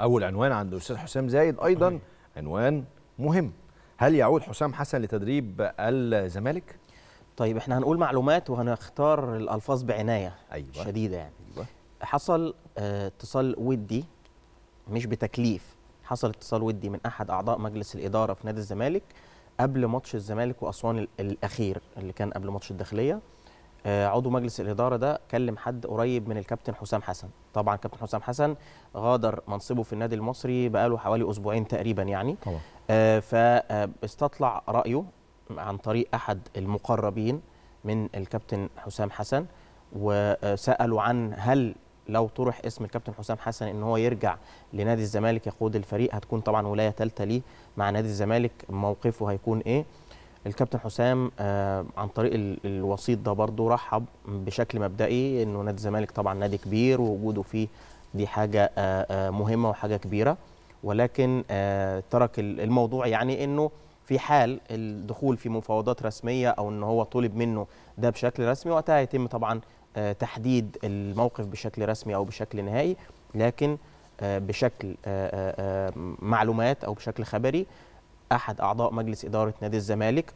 اول عنوان عند الاستاذ حسام زايد ايضا عنوان مهم هل يعود حسام حسن لتدريب الزمالك طيب احنا هنقول معلومات وهنختار الالفاظ بعنايه أيوة. شديده يعني أيوة. حصل آه، اتصال ودي مش بتكليف حصل اتصال ودي من احد اعضاء مجلس الاداره في نادي الزمالك قبل ماتش الزمالك واسوان الاخير اللي كان قبل ماتش الداخليه آه، عضو مجلس الاداره ده كلم حد قريب من الكابتن حسام حسن طبعا كابتن حسام حسن غادر منصبه في النادي المصري بقاله حوالي اسبوعين تقريبا يعني طبعا. آه، فاستطلع رايه عن طريق احد المقربين من الكابتن حسام حسن وسالوا عن هل لو طرح اسم الكابتن حسام حسن ان هو يرجع لنادي الزمالك يقود الفريق هتكون طبعا ولايه ثالثه ليه مع نادي الزمالك موقفه هيكون ايه الكابتن حسام آه، عن طريق الوسيط ده برضه رحب بشكل مبدئي انه نادي الزمالك طبعا نادي كبير ووجوده فيه دي حاجه آه، آه، مهمه وحاجه كبيره ولكن ترك الموضوع يعني انه في حال الدخول في مفاوضات رسميه او ان هو طلب منه ده بشكل رسمي وقتها يتم طبعا تحديد الموقف بشكل رسمي او بشكل نهائي لكن بشكل معلومات او بشكل خبري احد اعضاء مجلس اداره نادي الزمالك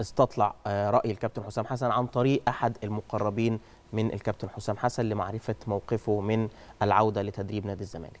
استطلع آه، راي الكابتن حسام حسن عن طريق احد المقربين من الكابتن حسام حسن لمعرفه موقفه من العوده لتدريب نادي الزمالك